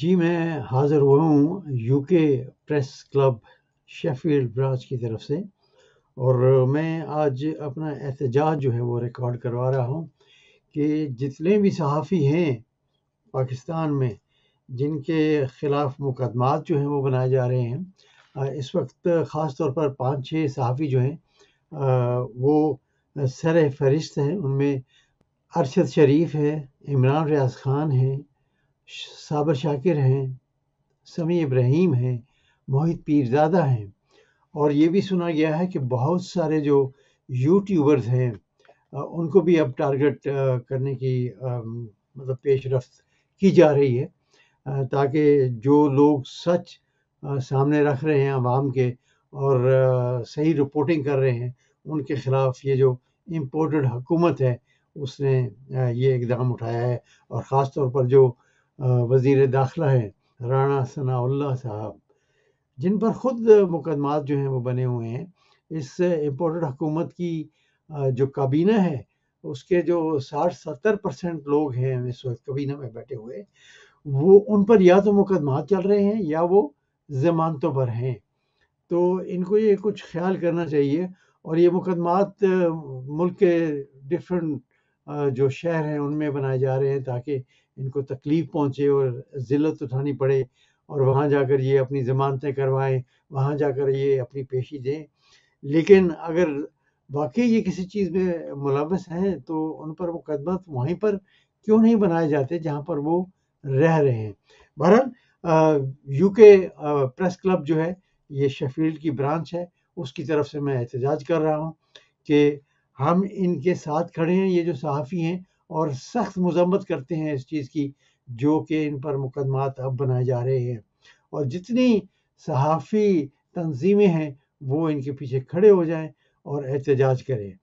जी मैं हाज़िर हुआ हूँ UK press club Sheffield branch की तरफ से और मैं आज अपना एहतजाज जो है वो रिकॉर्ड करवा रहा हूँ कि जितने भी सहाफ़ी हैं पाकिस्तान में जिनके ख़िलाफ़ मुकदमात जो हैं वो बनाए जा रहे हैं इस वक्त ख़ास तौर पर पाँच छः सहाफ़ी जो हैं वो सर फहरिस्त हैं उनमें अरशद शरीफ है इमरान रियाज खान हैं साबर शाकिर हैं समी इब्राहिम हैं मोहित पीरजादा हैं और ये भी सुना गया है कि बहुत सारे जो यूट्यूबर्स हैं उनको भी अब टारगेट करने की मतलब पेश रफ्त की जा रही है ताकि जो लोग सच सामने रख रहे हैं आवाम के और सही रिपोर्टिंग कर रहे हैं उनके ख़िलाफ़ ये जो इम्पोर्टेड हुकूमत है उसने ये इकदाम उठाया है और ख़ास तौर पर जो वज़ी दाखिला हैं राणा सनाउल्ला साहब जिन पर ख़ुद मुकदमात जो हैं वो बने हुए हैं इस इम्पोर्टेड हुकूमत की जो काबीना है उसके जो साठ सत्तर परसेंट लोग हैं इस वक्त काबीना में बैठे हुए वो उन पर या तो मुकदमा चल रहे हैं या वो जमानतों पर हैं तो इनको ये कुछ ख्याल करना चाहिए और ये मुकदमात मुल्क के डिफरेंट जो शहर हैं उनमें बनाए जा रहे हैं ताकि इनको तकलीफ़ पहुँचे और ज़िलत उठानी पड़े और वहाँ जाकर ये अपनी ज़मानतें करवाएं वहाँ जाकर ये अपनी पेशी दें लेकिन अगर वाकई ये किसी चीज़ में मुलवस हैं तो उन पर मुकदमा वहीं पर क्यों नहीं बनाए जाते जहाँ पर वो रह रहे हैं बहरहाल यूके प्रेस क्लब जो है ये शेफील्ड की ब्रांच है उसकी तरफ से मैं एहतजाज कर रहा हूँ कि हम इनके साथ खड़े हैं ये जो सहाफ़ी हैं और सख्त मजम्मत करते हैं इस चीज़ की जो कि इन पर मुकदमात अब बनाए जा रहे हैं और जितनी सहाफ़ी तंजीमें हैं वो इनके पीछे खड़े हो जाएँ और एहतजाज करें